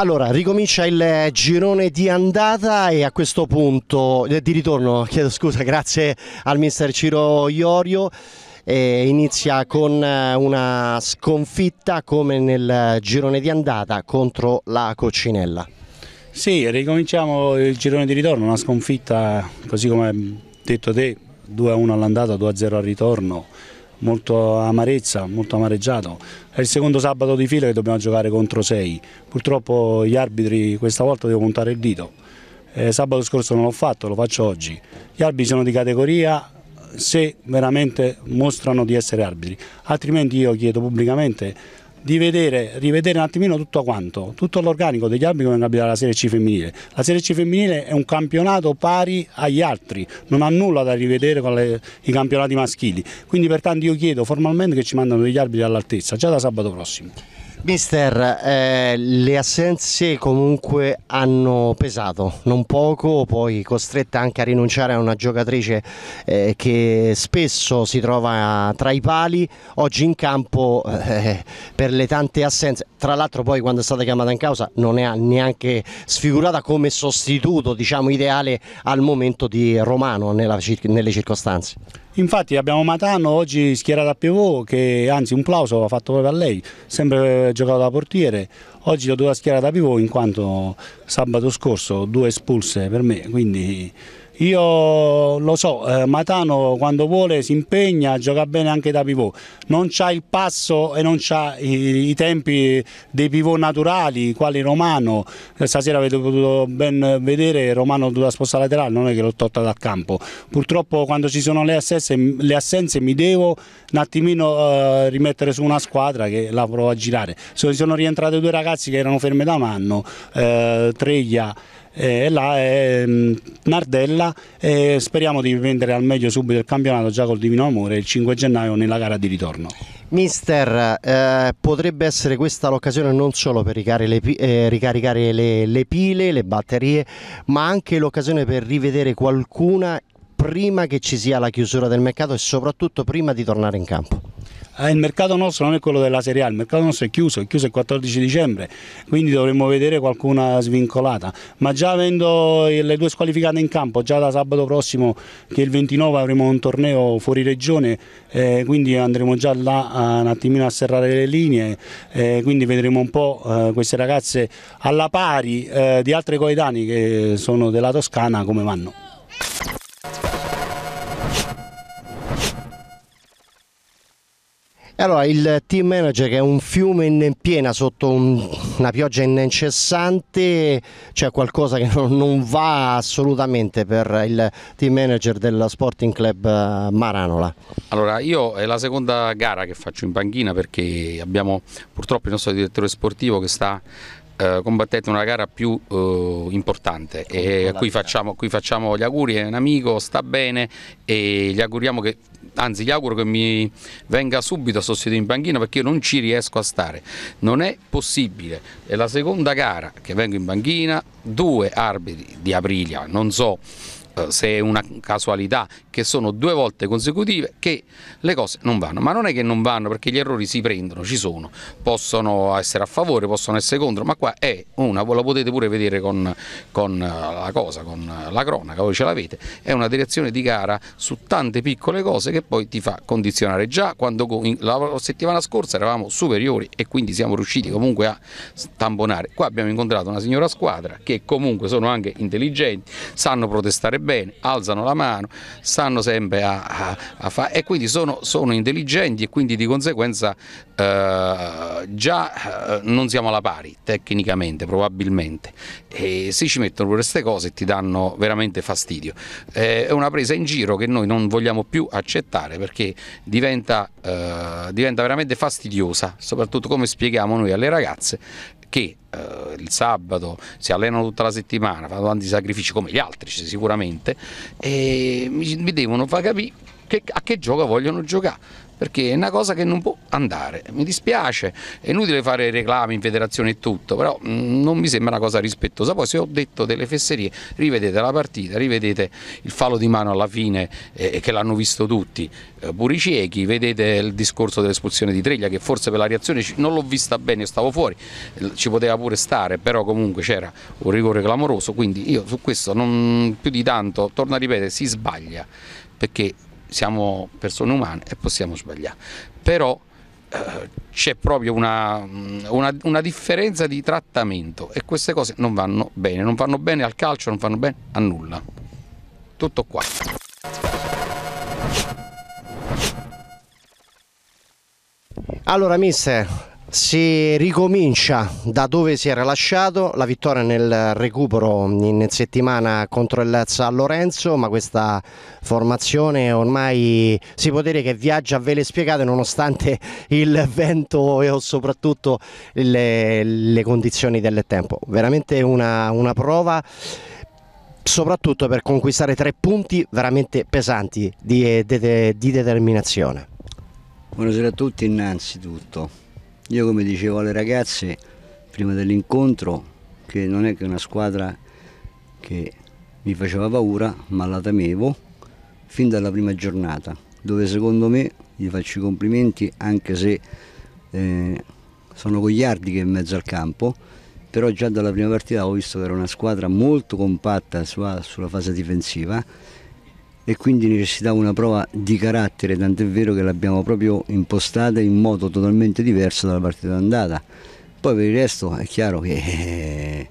Allora, ricomincia il girone di andata e a questo punto, eh, di ritorno, chiedo scusa, grazie al mister Ciro Iorio inizia con eh, una sconfitta come nel girone di andata contro la Coccinella. Sì, ricominciamo il girone di ritorno, una sconfitta così come hai detto te, 2-1 all'andata, 2-0 al ritorno molto amarezza, molto amareggiato. È il secondo sabato di fila che dobbiamo giocare contro 6. Purtroppo gli arbitri questa volta devono puntare il dito. Eh, sabato scorso non l'ho fatto, lo faccio oggi. Gli arbitri sono di categoria se veramente mostrano di essere arbitri, altrimenti io chiedo pubblicamente di vedere, rivedere un attimino tutto quanto, tutto l'organico degli albi che vengono abitati la Serie C femminile. La Serie C femminile è un campionato pari agli altri, non ha nulla da rivedere con le, i campionati maschili, quindi pertanto io chiedo formalmente che ci mandano degli arbitri all'altezza, già da sabato prossimo. Mister, eh, le assenze comunque hanno pesato, non poco, poi costretta anche a rinunciare a una giocatrice eh, che spesso si trova tra i pali, oggi in campo eh, per le tante assenze, tra l'altro poi quando è stata chiamata in causa non è neanche sfigurata come sostituto diciamo, ideale al momento di Romano nella, nelle circostanze. Infatti abbiamo Matano oggi schierata a pivot che anzi un plauso va fatto proprio a lei, sempre giocato da portiere, oggi l'ho dovuta schierata a pivot in quanto sabato scorso due espulse per me, quindi io lo so, eh, Matano quando vuole si impegna, gioca bene anche da pivot, non ha il passo e non ha i, i, tempi dei pivot naturali, quali Romano, eh, stasera avete potuto ben vedere Romano ha dovuto spostare laterale, non è che l'ho tolta dal campo, purtroppo quando ci sono le assenze, le assenze mi devo un attimino eh, rimettere su una squadra che la provo a girare, sono rientrate due ragazzi che erano ferme da un anno, eh, Treglia eh, là è eh, Nardella e eh, speriamo di vendere al meglio subito il campionato già col Divino Amore il 5 gennaio nella gara di ritorno. Mister, eh, potrebbe essere questa l'occasione non solo per le, eh, ricaricare le, le pile, le batterie, ma anche l'occasione per rivedere qualcuna prima che ci sia la chiusura del mercato e soprattutto prima di tornare in campo. Eh, il mercato nostro non è quello della Serie A, il mercato nostro è chiuso, è chiuso il 14 dicembre, quindi dovremmo vedere qualcuna svincolata, ma già avendo le due squalificate in campo, già da sabato prossimo che il 29 avremo un torneo fuori regione, eh, quindi andremo già là a, un attimino a serrare le linee, eh, quindi vedremo un po' eh, queste ragazze alla pari eh, di altre coetanee che sono della Toscana come vanno. Allora, il team manager che è un fiume in piena sotto un, una pioggia incessante, c'è cioè qualcosa che non, non, va assolutamente per il team manager del Sporting Club eh, Maranola. Allora, io è la seconda gara che faccio in panchina perché abbiamo purtroppo il nostro direttore sportivo che sta eh, combattete una gara più eh, importante e a cui facciamo, cui facciamo, gli auguri, è un amico, sta bene e gli auguriamo che anzi gli auguro che mi venga subito a sostituire in banchina perché io non ci riesco a stare, non è possibile, è la seconda gara che vengo in banchina, due arbitri di Aprilia, non so eh, se è una casualità perché sono due volte consecutive che le cose non vanno, ma non è che non vanno perché gli errori si prendono, ci sono, possono essere a favore, possono essere contro, ma qua è una, la potete pure vedere con, con eh, la cosa, con eh, la cronaca, voi ce l'avete, è una direzione di gara su tante piccole cose che poi ti fa condizionare già quando la settimana scorsa eravamo superiori e quindi siamo riusciti comunque a tamponare, qua abbiamo incontrato una signora squadra che comunque sono anche intelligenti, sanno protestare bene, alzano la mano, sanno stanno sempre a, a, a fare e quindi sono, sono, intelligenti e quindi di conseguenza eh, già eh, non siamo alla pari tecnicamente probabilmente e se ci mettono pure queste cose ti danno veramente fastidio. Eh, è una presa in giro che noi non vogliamo più accettare perché diventa, eh, diventa veramente fastidiosa, soprattutto come spieghiamo noi alle ragazze che eh, il sabato si allenano tutta la settimana, fanno tanti sacrifici come gli altri sicuramente, mi, mi, devono far capire che, a che gioco vogliono giocare perché è una cosa che non può andare. Mi dispiace, è inutile fare reclami in federazione e tutto, però mm, non mi sembra una cosa rispettosa. Poi se ho detto delle fesserie, rivedete la partita, rivedete il fallo di mano alla fine eh, che l'hanno visto tutti, eh, i ciechi, vedete il discorso dell'espulsione di Treglia che forse per la reazione non l'ho vista bene, io stavo fuori, eh, ci poteva pure stare, però comunque c'era un rigore clamoroso, quindi io su questo non più di tanto, torno a ripetere, si sbaglia perché siamo persone umane e possiamo sbagliare, però eh, c'è proprio una, una, una, differenza di trattamento e queste cose non vanno bene, non vanno bene al calcio, non vanno bene a nulla. Tutto qua. Allora, mister, si ricomincia da dove si era lasciato la vittoria nel recupero in settimana contro il San Lorenzo, ma questa formazione ormai si può dire che viaggia ve le spiegate nonostante il vento e soprattutto le, le condizioni del tempo. Veramente una, una prova soprattutto per conquistare tre punti veramente pesanti di, di, di determinazione. Buonasera a tutti innanzitutto. Io come dicevo alle ragazze prima dell'incontro che non è che una squadra che mi faceva paura, ma la temevo fin dalla prima giornata, dove secondo me gli faccio i complimenti anche se eh, sono Gogliardi che è in mezzo al campo, però già dalla prima partita ho visto che era una squadra molto compatta sulla, sulla fase difensiva e quindi necessitava una prova di carattere, tant'è vero che l'abbiamo proprio impostata in modo totalmente diverso dalla partita d'andata. Poi per il resto è chiaro che eh,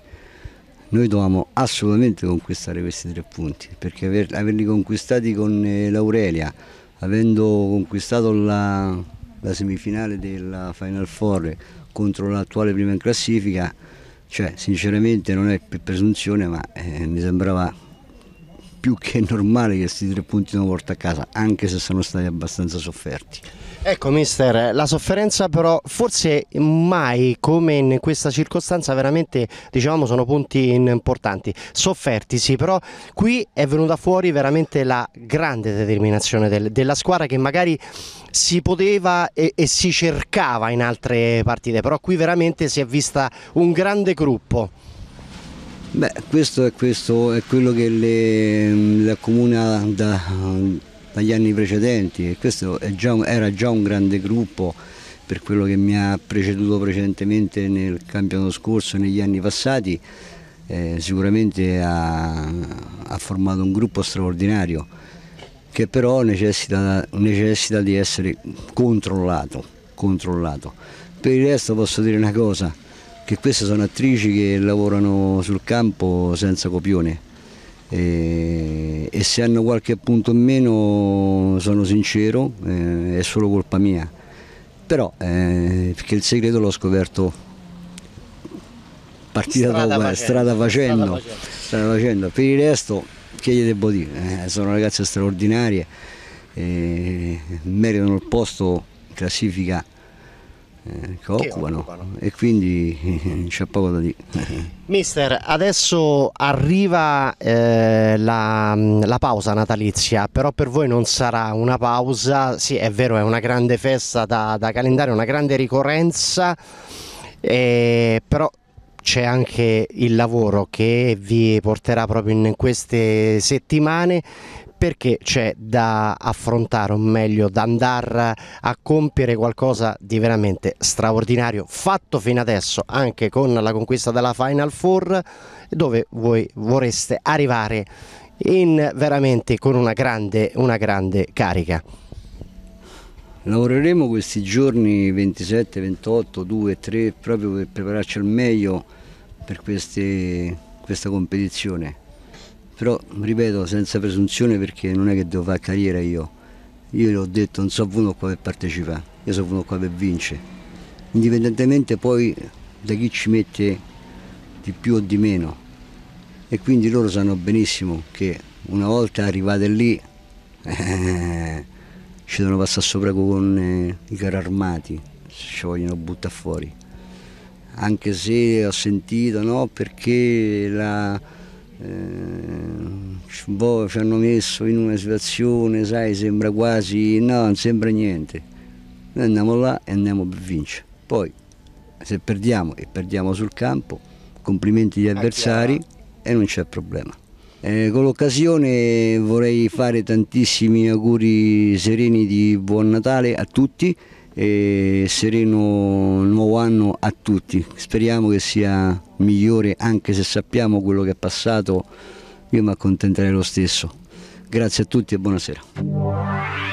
noi dovevamo assolutamente conquistare questi tre punti, perché aver, averli conquistati con eh, l'Aurelia, avendo conquistato la, la semifinale della Final Four contro l'attuale prima in classifica, cioè sinceramente non è per presunzione ma eh, mi sembrava più che normale che questi tre punti una volta a casa, anche se sono stati abbastanza sofferti. Ecco mister, la sofferenza però forse mai come in questa circostanza veramente diciamo sono punti importanti, sofferti sì, però qui è venuta fuori veramente la grande determinazione del, della squadra che magari si poteva e, e si cercava in altre partite, però qui veramente si è vista un grande gruppo. Beh, questo è, questo è, quello che le, le accomuna da, dagli anni precedenti e questo già, era già un grande gruppo per quello che mi ha preceduto precedentemente nel campionato scorso e negli anni passati. Eh, sicuramente ha, ha, formato un gruppo straordinario che però necessita, necessita di essere controllato, controllato. Per il resto posso dire una cosa, che queste sono attrici che lavorano sul campo senza copione e, e se hanno qualche appunto in meno sono sincero, eh, è solo colpa mia, però eh, perché il segreto l'ho scoperto partita strada, dopo, facendo, strada, facendo, strada, facendo, strada facendo, per il resto che gli devo dire, eh, sono ragazze straordinarie, eh, meritano il posto in classifica eh, che, occupano, occupano, e quindi eh, c'è poco da dire. Mister, adesso arriva eh, la, la, pausa natalizia, però per voi non sarà una pausa, sì è vero è una grande festa da, da calendario, una grande ricorrenza, eh, però c'è anche il lavoro che vi porterà proprio in queste settimane perché c'è da affrontare o meglio da andare a compiere qualcosa di veramente straordinario fatto fino adesso anche con la conquista della Final Four dove voi vorreste arrivare in, veramente con una grande, una grande carica. Lavoreremo questi giorni 27, 28, 2, 3 proprio per prepararci al meglio per queste, questa competizione. Però, ripeto, senza presunzione perché non è che devo fare carriera io. Io gli ho detto, non sono venuto qua per partecipare, io sono venuto qua per vincere. Indipendentemente poi da chi ci mette di più o di meno. E quindi loro sanno benissimo che una volta arrivate lì... Eh, ci devono passare sopra con eh, i carri armati, se ci vogliono buttare fuori. Anche se ho sentito no, perché la, eh, boh, ci hanno messo in una situazione, sai, sembra quasi, no, non sembra niente. Noi andiamo là e andiamo per vincere. Poi se perdiamo e perdiamo sul campo, complimenti agli ah, avversari e non c'è problema. Eh, con l'occasione vorrei fare tantissimi auguri sereni di buon Natale a tutti e sereno nuovo anno a tutti. Speriamo che sia migliore anche se sappiamo quello che è passato, io mi accontenterei lo stesso. Grazie a tutti e buonasera.